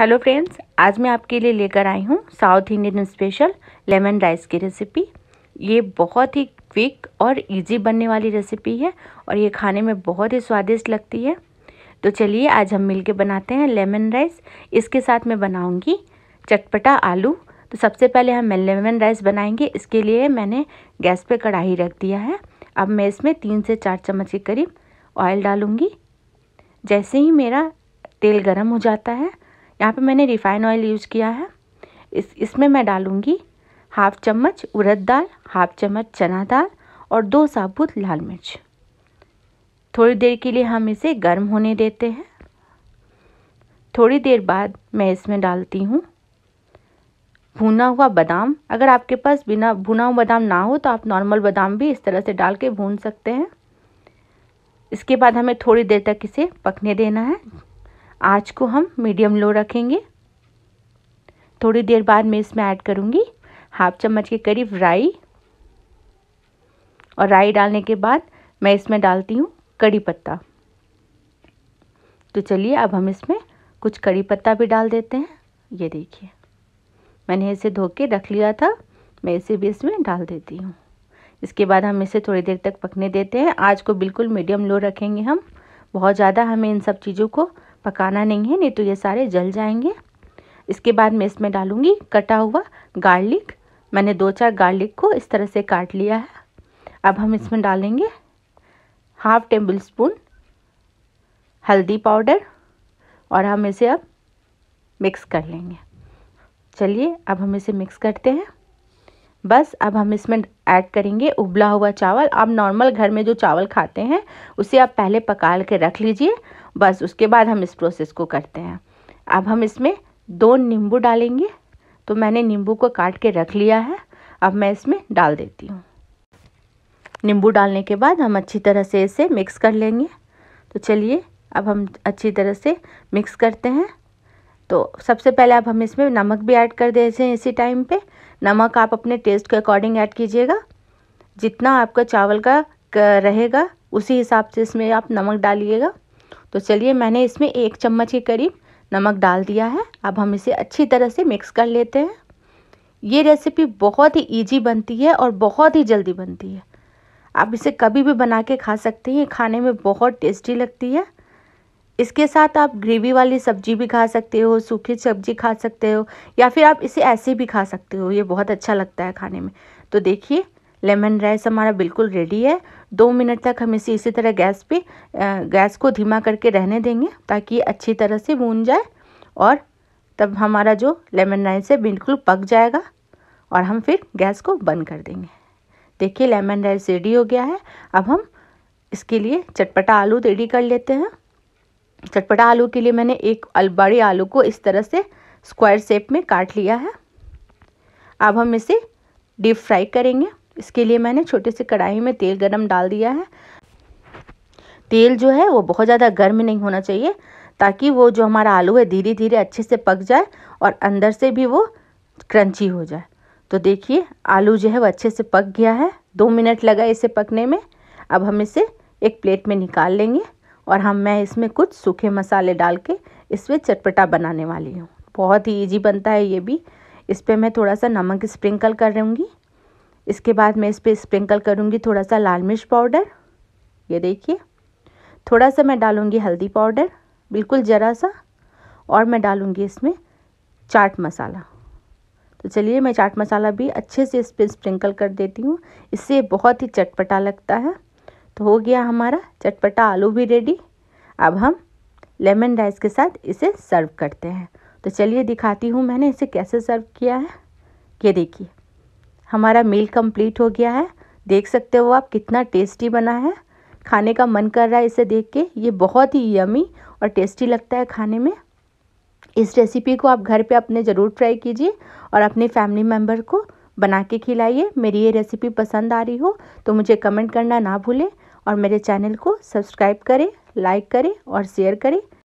hello friends आज मैं आपके लिए लेकर आई हूँ south Indian special lemon rice की रेसिपी ये बहुत ही क्विक और इजी बनने वाली रेसिपी है और ये खाने में बहुत ही स्वादिष्ट लगती है तो चलिए आज हम मिलके बनाते हैं लेमन राइस इसके साथ मैं बनाऊँगी चटपटा आलू तो सबसे पहले हम लेमन राइस बनाएंगे इसके लिए मैंने गैस पर कढ़ाई रख दिया है अब मैं इसमें तीन से चार चम्मच के करीब ऑयल डालूँगी जैसे ही मेरा तेल गर्म हो जाता है यहाँ पे मैंने रिफाइन ऑयल यूज़ किया है इस इसमें मैं डालूँगी हाफ चम्मच उड़द दाल हाफ चम्मच चना दाल और दो साबुत लाल मिर्च थोड़ी देर के लिए हम इसे गर्म होने देते हैं थोड़ी देर बाद मैं इसमें डालती हूँ भुना हुआ बादाम अगर आपके पास बिना भुना हुआ बादाम ना हो तो आप नॉर्मल बादाम भी इस तरह से डाल के भून सकते हैं इसके बाद हमें थोड़ी देर तक इसे पकने देना है आँच को हम मीडियम लो रखेंगे थोड़ी देर बाद मैं इसमें ऐड करूँगी हाफ चम्मच के करीब राई और राई डालने के बाद मैं इसमें डालती हूँ कड़ी पत्ता तो चलिए अब हम इसमें कुछ कड़ी पत्ता भी डाल देते हैं ये देखिए मैंने इसे धो के रख लिया था मैं इसे भी इसमें डाल देती हूँ इसके बाद हम इसे थोड़ी देर तक पकने देते हैं आज को बिल्कुल मीडियम लो रखेंगे हम बहुत ज़्यादा हमें इन सब चीज़ों को पकाना नहीं है नहीं तो ये सारे जल जाएंगे इसके बाद मैं इसमें डालूँगी कटा हुआ गार्लिक मैंने दो चार गार्लिक को इस तरह से काट लिया है अब हम इसमें डालेंगे हाफ टेबल स्पून हल्दी पाउडर और हम इसे अब मिक्स कर लेंगे चलिए अब हम इसे मिक्स करते हैं बस अब हम इसमें ऐड करेंगे उबला हुआ चावल आप नॉर्मल घर में जो चावल खाते हैं उसे आप पहले पका के रख लीजिए बस उसके बाद हम इस प्रोसेस को करते हैं अब हम इसमें दो नींबू डालेंगे तो मैंने नींबू को काट के रख लिया है अब मैं इसमें डाल देती हूँ नींबू डालने के बाद हम अच्छी तरह से इसे मिक्स कर लेंगे तो चलिए अब हम अच्छी तरह से मिक्स करते हैं तो सबसे पहले आप हम इसमें नमक भी ऐड कर देते हैं इसी टाइम पे नमक आप अपने टेस्ट के अकॉर्डिंग ऐड कीजिएगा जितना आपका चावल का रहेगा उसी हिसाब से इसमें आप नमक डालिएगा तो चलिए मैंने इसमें एक चम्मच के करीब नमक डाल दिया है अब हम इसे अच्छी तरह से मिक्स कर लेते हैं ये रेसिपी बहुत ही ईजी बनती है और बहुत ही जल्दी बनती है आप इसे कभी भी बना के खा सकते हैं खाने में बहुत टेस्टी लगती है इसके साथ आप ग्रेवी वाली सब्जी भी खा सकते हो सूखी सब्जी खा सकते हो या फिर आप इसे ऐसे भी खा सकते हो ये बहुत अच्छा लगता है खाने में तो देखिए लेमन राइस हमारा बिल्कुल रेडी है दो मिनट तक हम इसे इसी तरह गैस पे गैस को धीमा करके रहने देंगे ताकि अच्छी तरह से भून जाए और तब हमारा जो लेमन राइस है बिल्कुल पक जाएगा और हम फिर गैस को बंद कर देंगे देखिए लेमन राइस रेडी हो गया है अब हम इसके लिए चटपटा आलू रेडी कर लेते हैं चटपटा आलू के लिए मैंने एक बड़े आलू को इस तरह से स्क्वायर शेप में काट लिया है अब हम इसे डीप फ्राई करेंगे इसके लिए मैंने छोटे से कढ़ाई में तेल गरम डाल दिया है तेल जो है वो बहुत ज़्यादा गर्म नहीं होना चाहिए ताकि वो जो हमारा आलू है धीरे धीरे अच्छे से पक जाए और अंदर से भी वो क्रंची हो जाए तो देखिए आलू जो है वो अच्छे से पक गया है दो मिनट लगा इसे पकने में अब हम इसे एक प्लेट में निकाल लेंगे और हम मैं इसमें कुछ सूखे मसाले डाल के इसमें चटपटा बनाने वाली हूँ बहुत ही ईजी बनता है ये भी इस पर मैं थोड़ा सा नमक स्प्रिंकल कर रूँगी इसके बाद मैं इस पर स्प्रिंकल करूँगी थोड़ा सा लाल मिर्च पाउडर ये देखिए थोड़ा सा मैं डालूँगी हल्दी पाउडर बिल्कुल ज़रा सा और मैं डालूँगी इसमें चाट मसाला तो चलिए मैं चाट मसाला भी अच्छे से इस पर स्प्रिंकल कर देती हूँ इससे बहुत ही चटपटा लगता है तो हो गया हमारा चटपटा आलू भी रेडी अब हम लेमन राइस के साथ इसे सर्व करते हैं तो चलिए दिखाती हूँ मैंने इसे कैसे सर्व किया है ये देखिए हमारा मील कंप्लीट हो गया है देख सकते हो आप कितना टेस्टी बना है खाने का मन कर रहा है इसे देख के ये बहुत ही यमी और टेस्टी लगता है खाने में इस रेसिपी को आप घर पे अपने ज़रूर ट्राई कीजिए और अपने फैमिली मेम्बर को बना के खिलाइए मेरी ये रेसिपी पसंद आ रही हो तो मुझे कमेंट करना ना भूलें और मेरे चैनल को सब्सक्राइब करें लाइक करें और शेयर करें